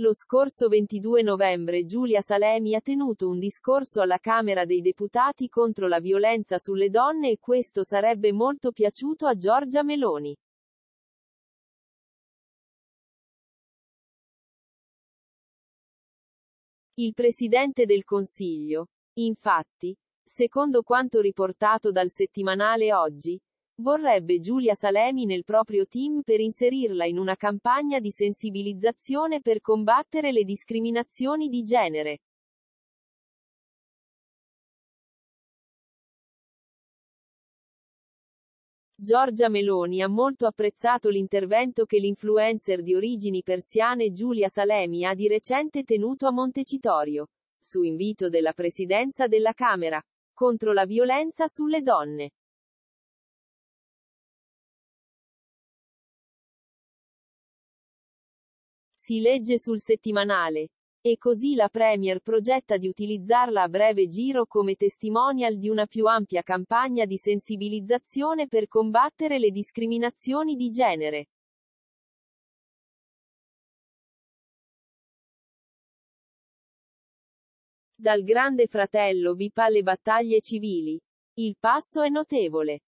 Lo scorso 22 novembre Giulia Salemi ha tenuto un discorso alla Camera dei Deputati contro la violenza sulle donne e questo sarebbe molto piaciuto a Giorgia Meloni. Il Presidente del Consiglio, infatti, secondo quanto riportato dal settimanale Oggi, Vorrebbe Giulia Salemi nel proprio team per inserirla in una campagna di sensibilizzazione per combattere le discriminazioni di genere. Giorgia Meloni ha molto apprezzato l'intervento che l'influencer di origini persiane Giulia Salemi ha di recente tenuto a Montecitorio, su invito della Presidenza della Camera, contro la violenza sulle donne. si legge sul settimanale. E così la Premier progetta di utilizzarla a breve giro come testimonial di una più ampia campagna di sensibilizzazione per combattere le discriminazioni di genere. Dal Grande Fratello vi pa le battaglie civili. Il passo è notevole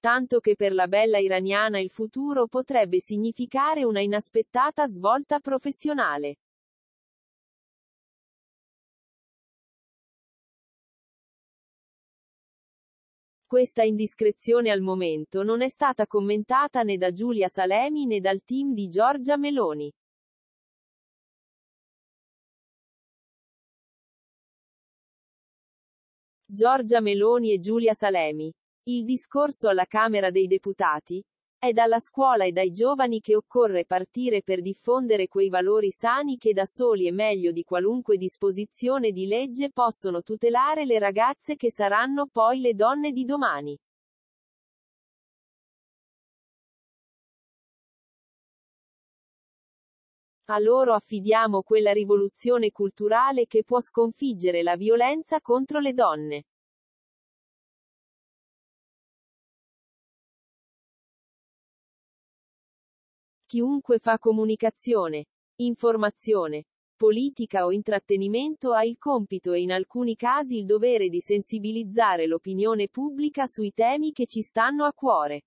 tanto che per la bella iraniana il futuro potrebbe significare una inaspettata svolta professionale. Questa indiscrezione al momento non è stata commentata né da Giulia Salemi né dal team di Giorgia Meloni. Giorgia Meloni e Giulia Salemi, il discorso alla Camera dei Deputati? È dalla scuola e dai giovani che occorre partire per diffondere quei valori sani che da soli e meglio di qualunque disposizione di legge possono tutelare le ragazze che saranno poi le donne di domani. A loro affidiamo quella rivoluzione culturale che può sconfiggere la violenza contro le donne. Chiunque fa comunicazione, informazione, politica o intrattenimento ha il compito e in alcuni casi il dovere di sensibilizzare l'opinione pubblica sui temi che ci stanno a cuore.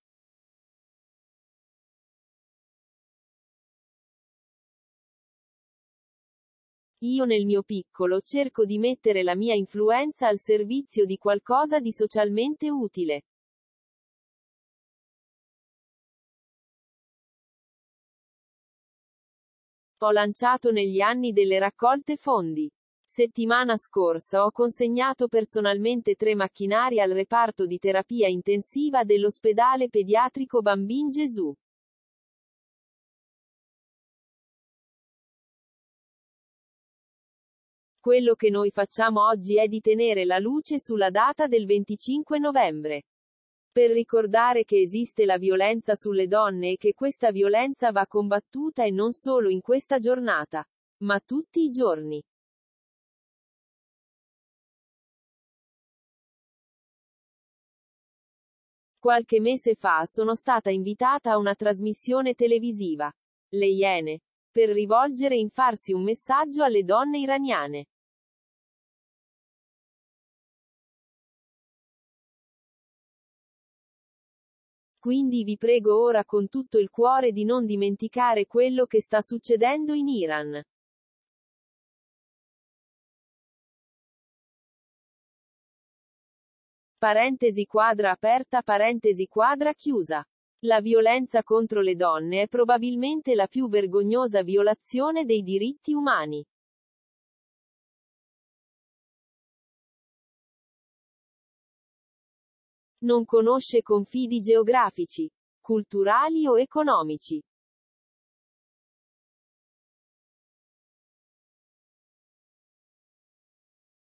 Io nel mio piccolo cerco di mettere la mia influenza al servizio di qualcosa di socialmente utile. ho lanciato negli anni delle raccolte fondi. Settimana scorsa ho consegnato personalmente tre macchinari al reparto di terapia intensiva dell'ospedale pediatrico Bambin Gesù. Quello che noi facciamo oggi è di tenere la luce sulla data del 25 novembre. Per ricordare che esiste la violenza sulle donne e che questa violenza va combattuta e non solo in questa giornata, ma tutti i giorni. Qualche mese fa sono stata invitata a una trasmissione televisiva. Le Iene. Per rivolgere e infarsi un messaggio alle donne iraniane. Quindi vi prego ora con tutto il cuore di non dimenticare quello che sta succedendo in Iran. Parentesi quadra aperta, parentesi quadra chiusa. La violenza contro le donne è probabilmente la più vergognosa violazione dei diritti umani. Non conosce confidi geografici, culturali o economici.